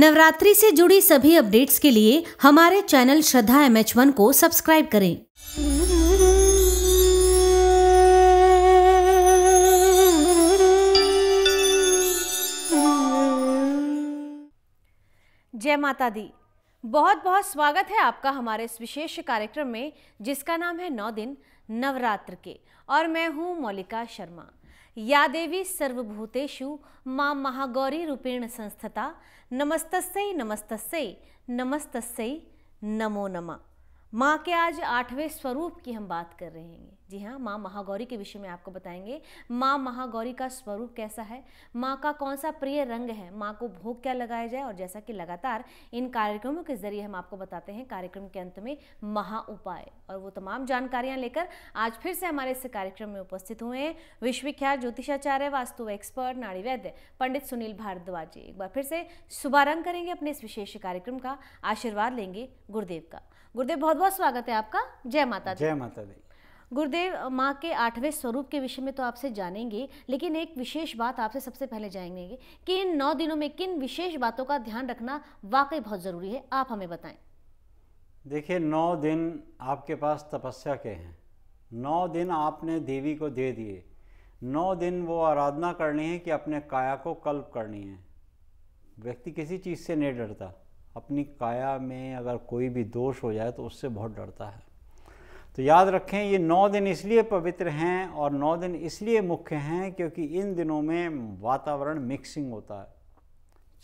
नवरात्रि से जुड़ी सभी अपडेट्स के लिए हमारे channel Shraddha M H one को सब्सक्राइब करें जय माता दी बहुत बहुत स्वागत है आपका हमारे इस विशेष कार्यक्रम में जिसका नाम है नौ दिन नवरात्र के और मैं हूँ मौलिका शर्मा या देवी सर्वभूतेषु मां महागौरी रूपेण संस्थिता नमस्तस्यै नमस्तस्यै नमस्तस्यै नमो नमः माँ के आज आठवें स्वरूप की हम बात कर रहे हैं जी हाँ माँ महागौरी के विषय में आपको बताएंगे माँ महागौरी का स्वरूप कैसा है माँ का कौन सा प्रिय रंग है माँ को भोग क्या लगाया जाए और जैसा कि लगातार इन कार्यक्रमों के जरिए हम आपको बताते हैं कार्यक्रम के अंत में महा उपाय और वो तमाम जानकारियाँ लेकर आज फिर से हमारे इस कार्यक्रम में उपस्थित हुए हैं विश्वविख्यात ज्योतिषाचार्य वास्तु एक्सपर्ट नाड़ी वैद्य पंडित सुनील भारद्वाज जी एक बार फिर से शुभारंभ करेंगे अपने इस विशेष कार्यक्रम का आशीर्वाद लेंगे गुरुदेव का गुरुदेव बहुत बहुत स्वागत है आपका जय माता जय माता दी गुरुदेव माँ के आठवें स्वरूप के विषय में तो आपसे जानेंगे लेकिन एक विशेष बात आपसे सबसे पहले जानेंगे कि इन नौ दिनों में किन विशेष बातों का ध्यान रखना वाकई बहुत ज़रूरी है आप हमें बताएं देखिए नौ दिन आपके पास तपस्या के हैं नौ दिन आपने देवी को दे दिए नौ दिन वो आराधना करनी है कि अपने काया को कल्प करनी है व्यक्ति किसी चीज़ से नहीं डरता अपनी काया में अगर कोई भी दोष हो जाए तो उससे बहुत डरता है तो याद रखें ये नौ दिन इसलिए पवित्र हैं और नौ दिन इसलिए मुख्य हैं क्योंकि इन दिनों में वातावरण मिक्सिंग होता है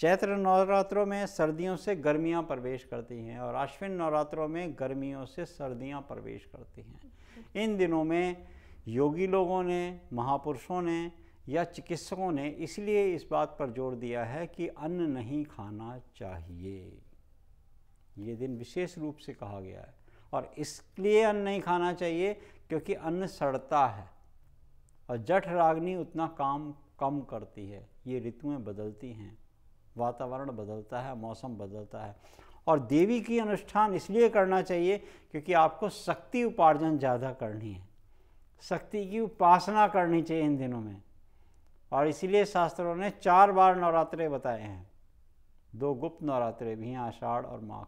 चैत्र नवरात्रों में सर्दियों से गर्मियां प्रवेश करती हैं और अश्विन नवरात्रों में गर्मियों से सर्दियां प्रवेश करती हैं इन दिनों में योगी लोगों ने महापुरुषों ने या चिकित्सकों ने इसलिए इस बात पर जोर दिया है कि अन्न नहीं खाना चाहिए ये दिन विशेष रूप से कहा गया है और इसलिए अन्न नहीं खाना चाहिए क्योंकि अन्न सड़ता है और जठ रागनी उतना काम कम करती है ये ऋतुएं बदलती हैं वातावरण बदलता है मौसम बदलता है और देवी की अनुष्ठान इसलिए करना चाहिए क्योंकि आपको शक्ति उपार्जन ज़्यादा करनी है शक्ति की उपासना करनी चाहिए इन दिनों में और इसीलिए शास्त्रों ने चार बार नवरात्रे बताए हैं दो गुप्त नवरात्रे भी हैं आषाढ़ और माघ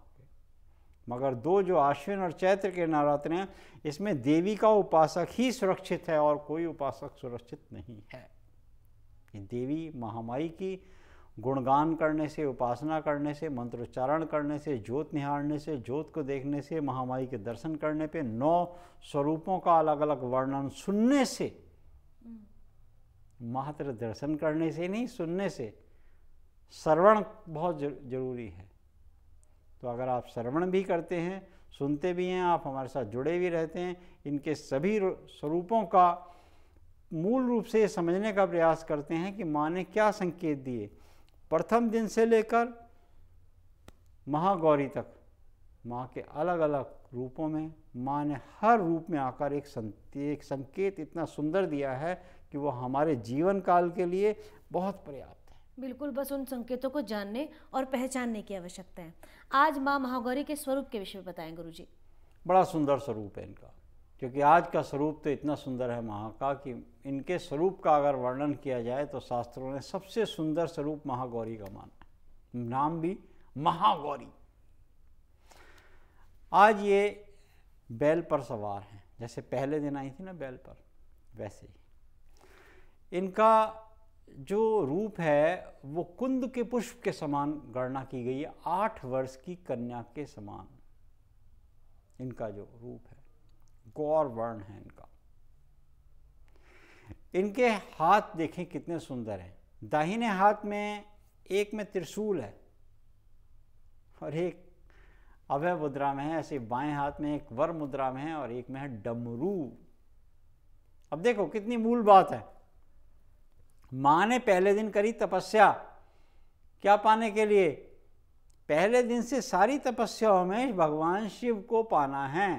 मगर दो जो आश्विन और चैत्र के नवरात्र हैं इसमें देवी का उपासक ही सुरक्षित है और कोई उपासक सुरक्षित नहीं है ये देवी महामाई की गुणगान करने से उपासना करने से मंत्रोच्चारण करने से ज्योत निहारने से ज्योत को देखने से महामाई के दर्शन करने पे नौ स्वरूपों का अलग अलग वर्णन सुनने से मात्र दर्शन करने से नहीं सुनने से श्रवण बहुत जरूरी है तो अगर आप श्रवण भी करते हैं सुनते भी हैं आप हमारे साथ जुड़े भी रहते हैं इनके सभी स्वरूपों का मूल रूप से समझने का प्रयास करते हैं कि माँ ने क्या संकेत दिए प्रथम दिन से लेकर महागौरी तक माँ के अलग अलग रूपों में माँ ने हर रूप में आकर एक एक संकेत इतना सुंदर दिया है कि वो हमारे जीवन काल के लिए बहुत पर्याप्त बिल्कुल बस उन संकेतों को जानने और पहचानने की आवश्यकता है आज माँ महागौरी के स्वरूप के विषय में बताएं गुरु जी बड़ा सुंदर स्वरूप है इनका क्योंकि आज का स्वरूप तो इतना सुंदर है महा का कि इनके स्वरूप का अगर वर्णन किया जाए तो शास्त्रों ने सबसे सुंदर स्वरूप महागौरी का माना नाम भी महागौरी आज ये बैल पर सवार हैं जैसे पहले दिन आई थी ना बैल पर वैसे ही इनका जो रूप है वो कुंद के पुष्प के समान गणना की गई है आठ वर्ष की कन्या के समान इनका जो रूप है गौर वर्ण है इनका इनके हाथ देखें कितने सुंदर हैं दाहिने हाथ में एक में त्रिशूल है और एक अभय मुद्रा में है ऐसे बाएं हाथ में एक वर मुद्रा में है और एक में है डमरू अब देखो कितनी मूल बात है माँ ने पहले दिन करी तपस्या क्या पाने के लिए पहले दिन से सारी तपस्याओं में भगवान शिव को पाना है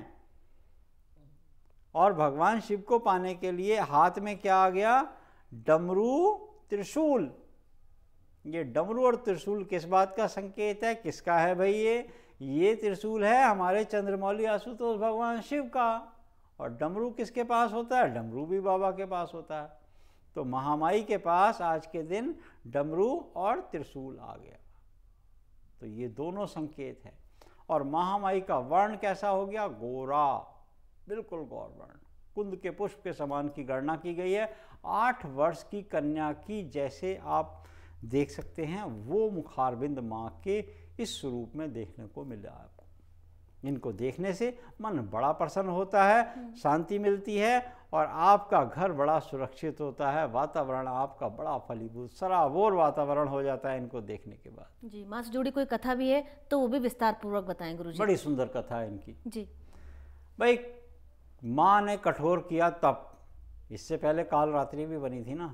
और भगवान शिव को पाने के लिए हाथ में क्या आ गया डमरू त्रिशूल ये डमरू और त्रिशूल किस बात का संकेत है किसका है भाई ये ये त्रिशूल है हमारे चंद्रमौली आशुतोष भगवान शिव का और डमरू किसके पास होता है डमरू भी बाबा के पास होता है तो महामाई के पास आज के दिन डमरू और त्रिशूल आ गया तो ये दोनों संकेत है और महामाई का वर्ण कैसा हो गया गोरा बिल्कुल गौर वर्ण कुंद के पुष्प के समान की गणना की गई है आठ वर्ष की कन्या की जैसे आप देख सकते हैं वो मुखारबिंद माँ के इस स्वरूप में देखने को मिला आपको इनको देखने से मन बड़ा प्रसन्न होता है हम्म। शांति मिलती है और आपका घर बड़ा सुरक्षित होता है वातावरण आपका बड़ा फलीभूत सराबोर वातावरण हो जाता है इनको देखने के बाद जी माँ से जुड़ी कोई कथा भी है तो वो भी विस्तार पूर्वक बताएं गुरु जी बड़ी सुंदर कथा है इनकी जी भाई माँ ने कठोर किया तप इससे पहले काल रात्रि भी बनी थी ना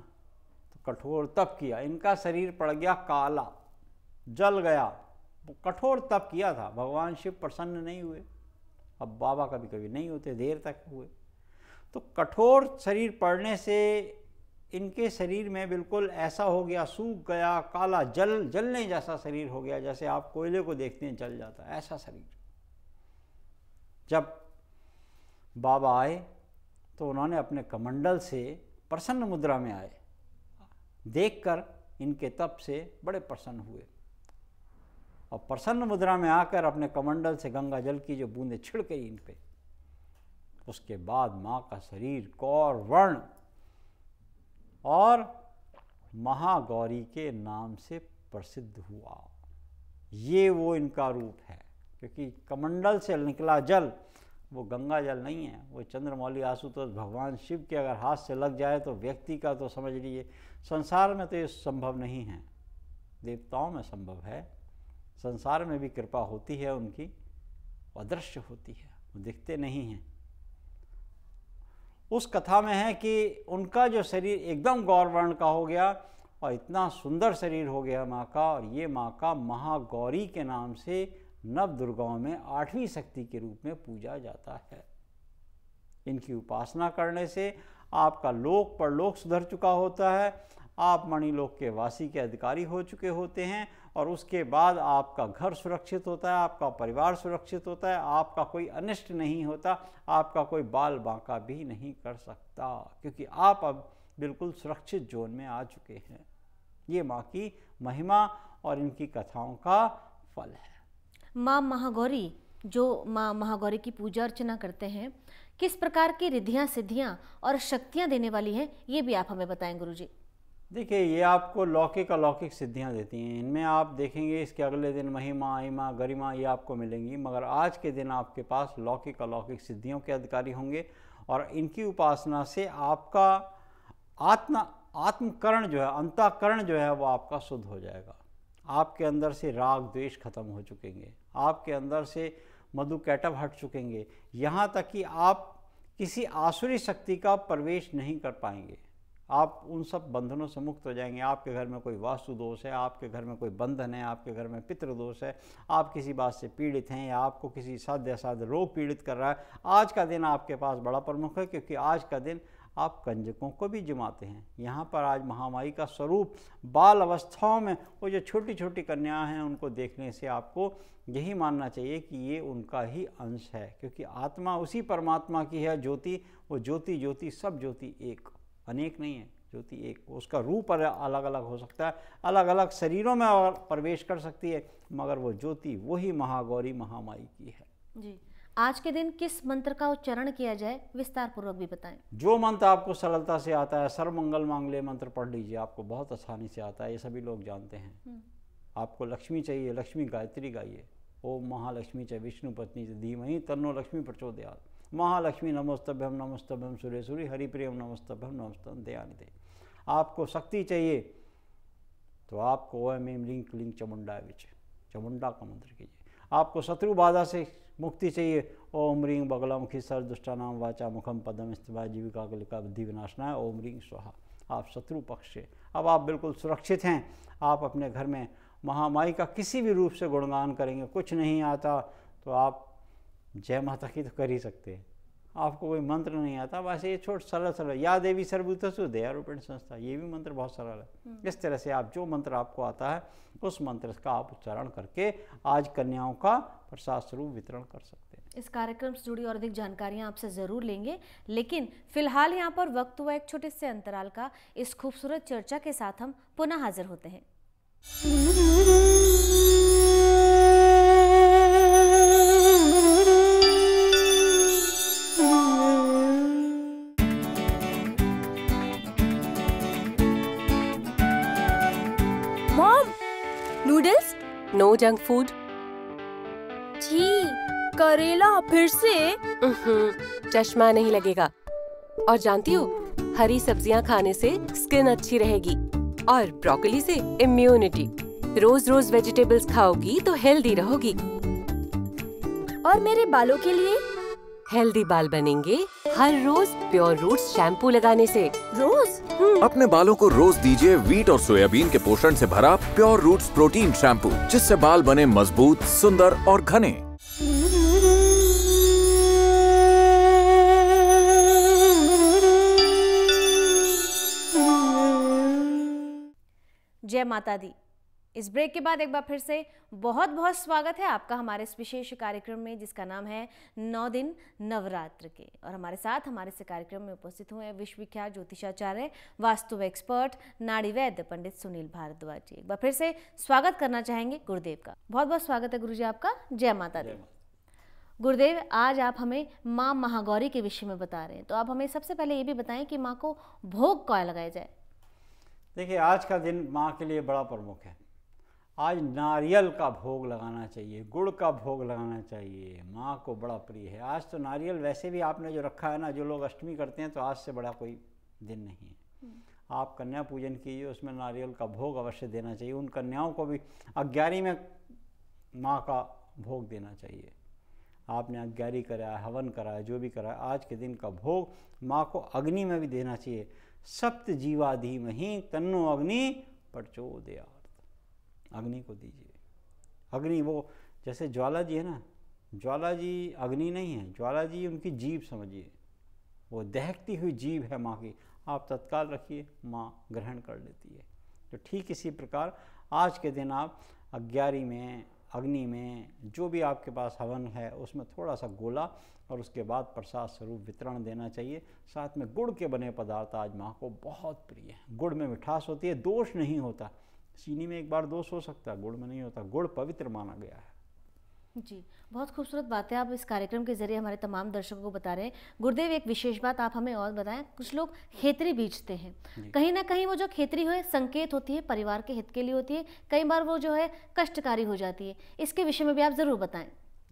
तो कठोर तप किया इनका शरीर पड़ गया काला जल गया कठोर तप किया था भगवान शिव प्रसन्न नहीं हुए अब बाबा कभी कभी नहीं होते देर तक हुए तो कठोर शरीर पड़ने से इनके शरीर में बिल्कुल ऐसा हो गया सूख गया काला जल जलने जैसा शरीर हो गया जैसे आप कोयले को देखते हैं जल जाता ऐसा शरीर जब बाबा आए तो उन्होंने अपने कमंडल से प्रसन्न मुद्रा में आए देखकर इनके तप से बड़े प्रसन्न हुए और प्रसन्न मुद्रा में आकर अपने कमंडल से गंगा जल की जो बूंदें छिड़ गई इन पर उसके बाद माँ का शरीर कौर वर्ण और महागौरी के नाम से प्रसिद्ध हुआ ये वो इनका रूप है क्योंकि कमंडल से निकला जल वो गंगा जल नहीं है वो चंद्रमौली आशुतोष भगवान शिव के अगर हाथ से लग जाए तो व्यक्ति का तो समझ लीजिए संसार में तो ये संभव नहीं है देवताओं में संभव है संसार में भी कृपा होती है उनकी अदृश्य होती है वो दिखते नहीं हैं उस कथा में है कि उनका जो शरीर एकदम गौरवर्ण का हो गया और इतना सुंदर शरीर हो गया माँ का और ये माँ का महागौरी के नाम से नव दुर्गाओं में आठवीं शक्ति के रूप में पूजा जाता है इनकी उपासना करने से आपका लोक परलोक सुधर चुका होता है आप मणिलोक के वासी के अधिकारी हो चुके होते हैं और उसके बाद आपका घर सुरक्षित होता है आपका परिवार सुरक्षित होता है आपका कोई अनिष्ट नहीं होता आपका कोई बाल बांका भी नहीं कर सकता क्योंकि आप अब बिल्कुल सुरक्षित जोन में आ चुके हैं ये माँ की महिमा और इनकी कथाओं का फल है माँ महागौरी जो माँ महागौरी की पूजा अर्चना करते हैं किस प्रकार की रिद्धियाँ सिद्धियाँ और शक्तियाँ देने वाली हैं ये भी आप हमें बताएं जी देखिए ये आपको लौकिक अलौकिक सिद्धियाँ देती हैं इनमें आप देखेंगे इसके अगले दिन महिमा आईमा गरिमा ये आपको मिलेंगी मगर आज के दिन आपके पास लौकिक अलौकिक सिद्धियों के अधिकारी होंगे और इनकी उपासना से आपका आत्म आत्मकरण जो है अंताकरण जो है वो आपका शुद्ध हो जाएगा आपके अंदर से राग द्वेष खत्म हो चुकेंगे आपके अंदर से मधु कैटअप हट चुकेंगे यहाँ तक कि आप किसी आसुरी शक्ति का प्रवेश नहीं कर पाएंगे आप उन सब बंधनों से मुक्त हो जाएंगे आपके घर में कोई वास्तु दोष है आपके घर में कोई बंधन है आपके घर में पितृ दोष है आप किसी बात से पीड़ित हैं या आपको किसी साध्य साध्य रोग पीड़ित कर रहा है आज का दिन आपके पास बड़ा प्रमुख है क्योंकि आज का दिन आप कंजकों को भी जमाते हैं यहाँ पर आज महामारी का स्वरूप बाल अवस्थाओं में वो जो छोटी छोटी कन्याएं हैं उनको देखने से आपको यही मानना चाहिए कि ये उनका ही अंश है क्योंकि आत्मा उसी परमात्मा की है ज्योति वो ज्योति ज्योति सब ज्योति एक अनेक नहीं है ज्योति एक उसका रूप अलग अलग हो सकता है अलग अलग शरीरों में प्रवेश कर सकती है मगर वो ज्योति वही महागौरी महामाई की है जी आज के दिन किस मंत्र का उच्चारण किया जाए विस्तार पूर्वक भी बताएं जो मंत्र आपको सरलता से आता है सर्व मंगल मांगले मंत्र पढ़ लीजिए आपको बहुत आसानी से आता है ये सभी लोग जानते हैं हम्म। आपको लक्ष्मी चाहिए लक्ष्मी गायत्री गाइए ओम महालक्ष्मी चाहे विष्णु पत्नी धीमही तन्नो लक्ष्मी प्रचोदयात महालक्ष्मी नमोस्तभ्यम सूर्य सुरेश्वरी हरिप्रियम नमस्तभ्यम नमस्तम दयान दे आपको शक्ति चाहिए तो आपको ओ एम एम लिंक लिंक चमुंडा विच चमुंडा का मंत्र कीजिए आपको शत्रु बाधा से मुक्ति चाहिए ओम रिंग बगलामुखी सर दुष्टानाम वाचा मुखम पदम इस्तीफा जीविका कलिका बुद्धि विनाशना है ओम रिंग स्वाहा आप शत्रु पक्ष से अब आप बिल्कुल सुरक्षित हैं आप अपने घर में महामाई का किसी भी रूप से गुणगान करेंगे कुछ नहीं आता तो आप जय माता की तो कर ही सकते हैं आपको कोई मंत्र नहीं आता बस ये छोट सरल सरल या देवी सर्वभूतसु दया संस्था ये भी मंत्र बहुत सरल है हम्म। इस तरह से आप जो मंत्र आपको आता है उस मंत्र का आप उच्चारण करके आज कन्याओं का प्रसाद स्वरूप वितरण कर सकते इस कार्यक्रम से जुड़ी और अधिक जानकारियां आपसे ज़रूर लेंगे लेकिन फिलहाल यहाँ पर वक्त हुआ एक छोटे से अंतराल का इस खूबसूरत चर्चा के साथ हम पुनः हाजिर होते हैं नो जंक फूड जी करेला फिर से चश्मा नहीं लगेगा और जानती हो हरी सब्जियां खाने से स्किन अच्छी रहेगी और ब्रोकली से इम्यूनिटी रोज रोज वेजिटेबल्स खाओगी तो हेल्दी रहोगी और मेरे बालों के लिए हेल्दी बाल बनेंगे हर रोज प्योर रूट शैम्पू लगाने से रोज हम्म। अपने बालों को रोज दीजिए वीट और सोयाबीन के पोषण से भरा प्योर रूट्स प्रोटीन शैम्पू जिससे बाल बने मजबूत सुंदर और घने जय माता दी इस ब्रेक के बाद एक बार फिर से बहुत बहुत स्वागत है आपका हमारे इस विशेष कार्यक्रम में जिसका नाम है नौ दिन नवरात्र के और हमारे साथ हमारे इस कार्यक्रम में उपस्थित हुए हैं विश्वविख्यात ज्योतिषाचार्य वास्तु एक्सपर्ट नाड़ी वैद्य पंडित सुनील भारद्वाज जी एक बार फिर से स्वागत करना चाहेंगे गुरुदेव का बहुत बहुत स्वागत है गुरु जी आपका जय माता दी गुरुदेव आज आप हमें माँ महागौरी के विषय में बता रहे हैं तो आप हमें सबसे पहले ये भी बताएं कि माँ को भोग क्या लगाया जाए देखिए आज का दिन माँ के लिए बड़ा प्रमुख है आज नारियल का भोग लगाना चाहिए गुड़ का भोग लगाना चाहिए माँ को बड़ा प्रिय है आज तो नारियल वैसे भी आपने जो रखा है ना जो लोग अष्टमी करते हैं तो आज से बड़ा कोई दिन नहीं है हम्म। आप कन्या पूजन कीजिए उसमें नारियल का भोग अवश्य देना चाहिए उन कन्याओं को भी अज्ञारी में माँ का भोग देना चाहिए आपने अज्ञारी कराया हवन कराया जो भी कराया आज के दिन का भोग माँ को अग्नि में भी देना चाहिए सप्त जीवाधि ही तन्नो अग्नि दया अग्नि को दीजिए अग्नि वो जैसे ज्वाला जी है ना ज्वाला जी अग्नि नहीं है ज्वाला जी उनकी जीव समझिए वो दहकती हुई जीव है माँ की आप तत्काल रखिए माँ ग्रहण कर लेती है तो ठीक इसी प्रकार आज के दिन आप अग्ञारी में अग्नि में जो भी आपके पास हवन है उसमें थोड़ा सा गोला और उसके बाद प्रसाद स्वरूप वितरण देना चाहिए साथ में गुड़ के बने पदार्थ आज माँ को बहुत प्रिय हैं गुड़ में मिठास होती है दोष नहीं होता चीनी में एक बार दोष हो सकता है गुड़ में नहीं होता गुड़ पवित्र माना गया है जी बहुत खूबसूरत बातें आप इस कार्यक्रम के जरिए हमारे तमाम दर्शकों को बता रहे हैं गुरुदेव एक विशेष बात आप हमें और बताएं कुछ लोग खेतरी बीजते हैं कहीं ना कहीं वो जो खेतरी हो संकेत होती है परिवार के हित के लिए होती है कई बार वो जो है कष्टकारी हो जाती है इसके विषय में भी आप ज़रूर बताएं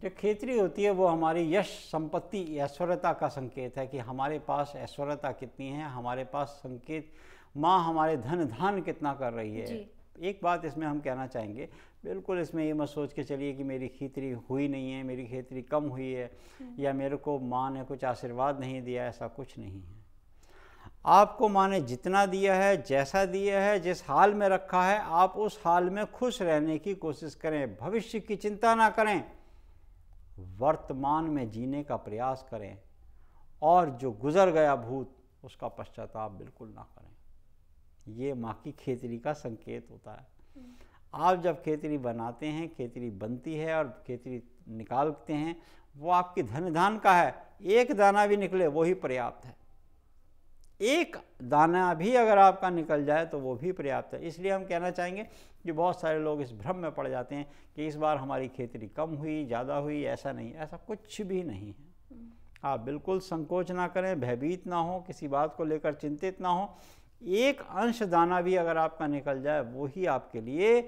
जो खेतरी होती है वो हमारी यश संपत्ति ऐश्वर्यता का संकेत है कि हमारे पास ऐश्वर्यता कितनी है हमारे पास संकेत माँ हमारे धन धान कितना कर रही है एक बात इसमें हम कहना चाहेंगे बिल्कुल इसमें ये मत सोच के चलिए कि मेरी खेतरी हुई नहीं है मेरी खेतरी कम हुई है हम्म। या मेरे को माँ ने कुछ आशीर्वाद नहीं दिया ऐसा कुछ नहीं है आपको माँ ने जितना दिया है जैसा दिया है जिस हाल में रखा है आप उस हाल में खुश रहने की कोशिश करें भविष्य की चिंता ना करें वर्तमान में जीने का प्रयास करें और जो गुज़र गया भूत उसका पश्चाताप बिल्कुल ना करें ये माँ की खेतरी का संकेत होता है आप जब खेतरी बनाते हैं खेतरी बनती है और खेतरी निकालते हैं वो आपकी धन धान का है एक दाना भी निकले वो ही पर्याप्त है एक दाना भी अगर आपका निकल जाए तो वो भी पर्याप्त है इसलिए हम कहना चाहेंगे कि बहुत सारे लोग इस भ्रम में पड़ जाते हैं कि इस बार हमारी खेतरी कम हुई ज़्यादा हुई ऐसा नहीं ऐसा कुछ भी नहीं है आप बिल्कुल संकोच ना करें भयभीत ना हो किसी बात को लेकर चिंतित ना हो एक अंश दाना भी अगर आपका निकल जाए वो ही आपके लिए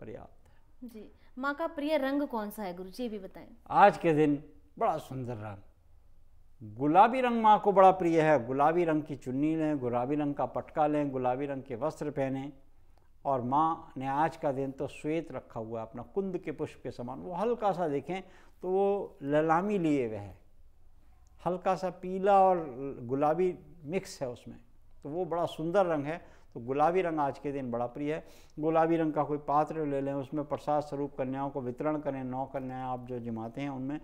पर्याप्त है जी माँ का प्रिय रंग कौन सा है गुरु जी भी बताएं आज के दिन बड़ा सुंदर रंग गुलाबी रंग माँ को बड़ा प्रिय है गुलाबी रंग की चुन्नी लें गुलाबी रंग का पटका लें गुलाबी रंग के वस्त्र पहने और माँ ने आज का दिन तो श्वेत रखा हुआ है अपना कुंद के पुष्प के समान वो हल्का सा देखें तो वो ललामी लिए हुए है हल्का सा पीला और गुलाबी मिक्स है उसमें तो वो बड़ा सुंदर रंग है तो गुलाबी रंग आज के दिन बड़ा प्रिय है गुलाबी रंग का कोई पात्र ले लें उसमें प्रसाद स्वरूप कन्याओं को वितरण करें नौ कन्याएं आप जो जमाते हैं उनमें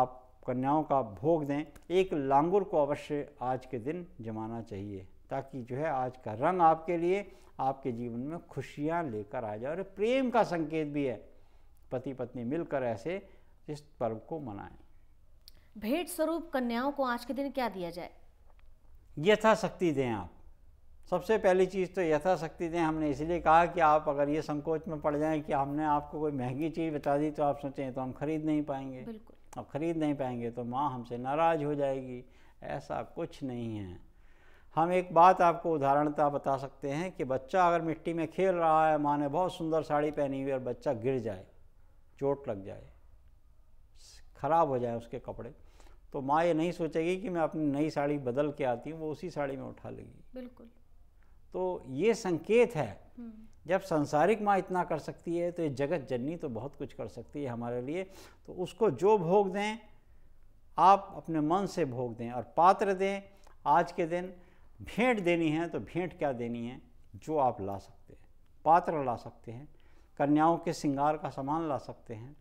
आप कन्याओं का भोग दें एक लांगुर को अवश्य आज के दिन जमाना चाहिए ताकि जो है आज का रंग आपके लिए आपके जीवन में खुशियाँ लेकर आ जाए और प्रेम का संकेत भी है पति पत्नी मिलकर ऐसे इस पर्व को मनाएं भेंट स्वरूप कन्याओं को आज के दिन क्या दिया जाए यथाशक्ति दें आप सबसे पहली चीज़ तो यथाशक्ति दें हमने इसलिए कहा कि आप अगर ये संकोच में पड़ जाएं कि हमने आपको कोई महंगी चीज़ बता दी तो आप सोचें तो हम खरीद नहीं पाएंगे अब खरीद नहीं पाएंगे तो माँ हमसे नाराज़ हो जाएगी ऐसा कुछ नहीं है हम एक बात आपको उदाहरणता बता सकते हैं कि बच्चा अगर मिट्टी में खेल रहा है माँ ने बहुत सुंदर साड़ी पहनी हुई और बच्चा गिर जाए चोट लग जाए खराब हो जाए उसके कपड़े तो माँ ये नहीं सोचेगी कि मैं अपनी नई साड़ी बदल के आती हूँ वो उसी साड़ी में उठा लेगी बिल्कुल तो ये संकेत है हम्म। जब संसारिक माँ इतना कर सकती है तो ये जगत जननी तो बहुत कुछ कर सकती है हमारे लिए तो उसको जो भोग दें आप अपने मन से भोग दें और पात्र दें आज के दिन भेंट देनी है तो भेंट क्या देनी है जो आप ला सकते हैं पात्र ला सकते हैं कन्याओं के श्रृंगार का सामान ला सकते हैं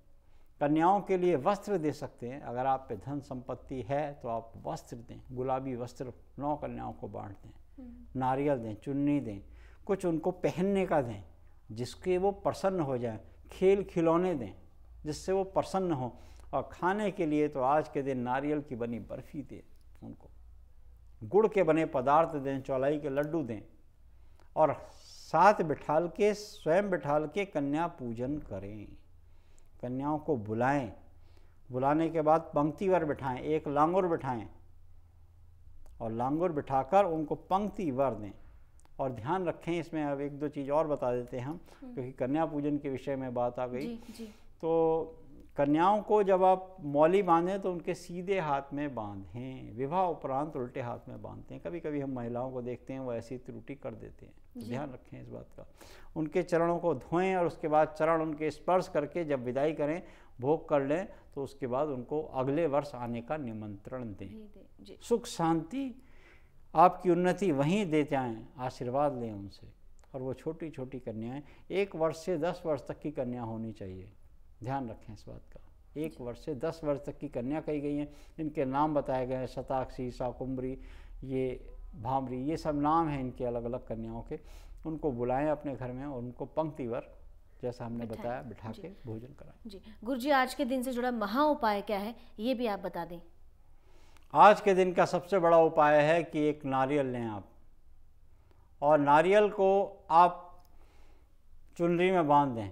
कन्याओं के लिए वस्त्र दे सकते हैं अगर आप पे धन संपत्ति है तो आप वस्त्र दें गुलाबी वस्त्र नौ कन्याओं को बांट दें हम्म। नारियल दें चुन्नी दें कुछ उनको पहनने का दें जिसके वो प्रसन्न हो जाए खेल खिलौने दें जिससे वो प्रसन्न हो और खाने के लिए तो आज के दिन नारियल की बनी बर्फ़ी दें उनको गुड़ के बने पदार्थ दें चौलाई के लड्डू दें और साथ बिठाल के स्वयं बिठाल के कन्या पूजन करें कन्याओं को बुलाएं बुलाने के बाद पंक्ति वर बिठाएं एक लांगुर बिठाएं और लांगुर बिठाकर उनको पंक्ति वर दें और ध्यान रखें इसमें अब एक दो चीज़ और बता देते हैं हम हम्म। क्योंकि कन्या पूजन के विषय में बात आ गई जी, जी। तो कन्याओं को जब आप मौली बांधें तो उनके सीधे हाथ में बांधें विवाह उपरांत उल्टे हाथ में बांधते हैं कभी कभी हम महिलाओं को देखते हैं वो ऐसी त्रुटि कर देते हैं तो ध्यान रखें इस बात का उनके चरणों को धोएं और उसके बाद चरण उनके स्पर्श करके जब विदाई करें भोग कर लें तो उसके बाद उनको अगले वर्ष आने का निमंत्रण दें सुख शांति आपकी उन्नति वहीं दे जाएँ आशीर्वाद लें उनसे और वो छोटी छोटी कन्याएँ एक वर्ष से दस वर्ष तक की कन्या होनी चाहिए ध्यान रखें इस बात का एक वर्ष से दस वर्ष तक की कन्या कही गई हैं इनके नाम बताए गए हैं शताक्षी साकुम्बरी ये भामरी ये सब नाम हैं इनके अलग अलग कन्याओं के उनको बुलाएं अपने घर में और उनको पंक्तिवर जैसा हमने बताया बिठा के भोजन कराएं जी गुरु जी आज के दिन से जुड़ा महा उपाय क्या है ये भी आप बता दें आज के दिन का सबसे बड़ा उपाय है कि एक नारियल लें आप और नारियल को आप चुनरी में बांध दें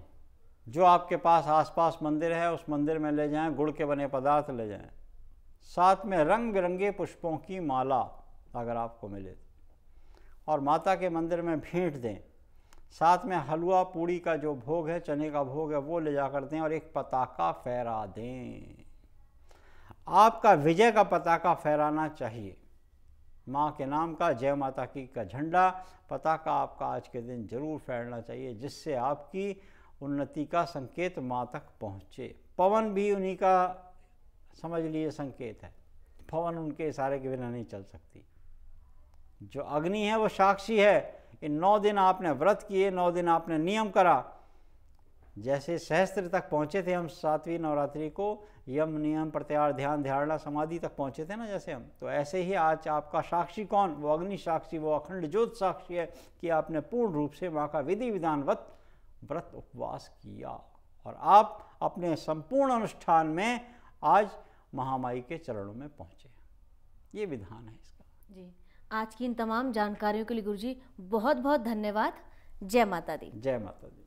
जो आपके पास आसपास मंदिर है उस मंदिर में ले जाएं गुड़ के बने पदार्थ ले जाएं साथ में रंग बिरंगे पुष्पों की माला अगर आपको मिले तो। और माता के मंदिर में भेंट दें साथ में हलवा पूड़ी का जो भोग है चने का भोग है वो ले जाकर दें और एक पताका फहरा दें आपका विजय का पताका फहराना चाहिए माँ के नाम का जय माता की का झंडा पताका आपका आज के दिन जरूर फहरना चाहिए जिससे आपकी उन्नति का संकेत माँ तक पहुँचे पवन भी उन्हीं का समझ लिए संकेत है पवन उनके इशारे के बिना नहीं चल सकती जो अग्नि है वो साक्षी है इन नौ दिन आपने व्रत किए नौ दिन आपने नियम करा जैसे सहस्त्र तक पहुँचे थे हम सातवीं नवरात्रि को यम नियम प्रत्यार ध्यान ध्यारणा समाधि तक पहुँचे थे ना जैसे हम तो ऐसे ही आज आपका साक्षी कौन वो अग्नि साक्षी वो अखंड ज्योत साक्षी है कि आपने पूर्ण रूप से माँ का विधि विधानवत व्रत उपवास किया और आप अपने संपूर्ण अनुष्ठान में आज महामाई के चरणों में पहुंचे ये विधान है इसका जी आज की इन तमाम जानकारियों के लिए गुरु जी बहुत बहुत धन्यवाद जय माता दी जय माता दी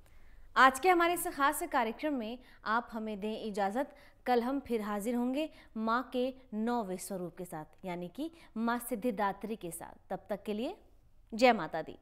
आज के हमारे इस खास कार्यक्रम में आप हमें दें इजाज़त कल हम फिर हाजिर होंगे माँ के नौवे स्वरूप के साथ यानी कि माँ सिद्धिदात्री के साथ तब तक के लिए जय माता दी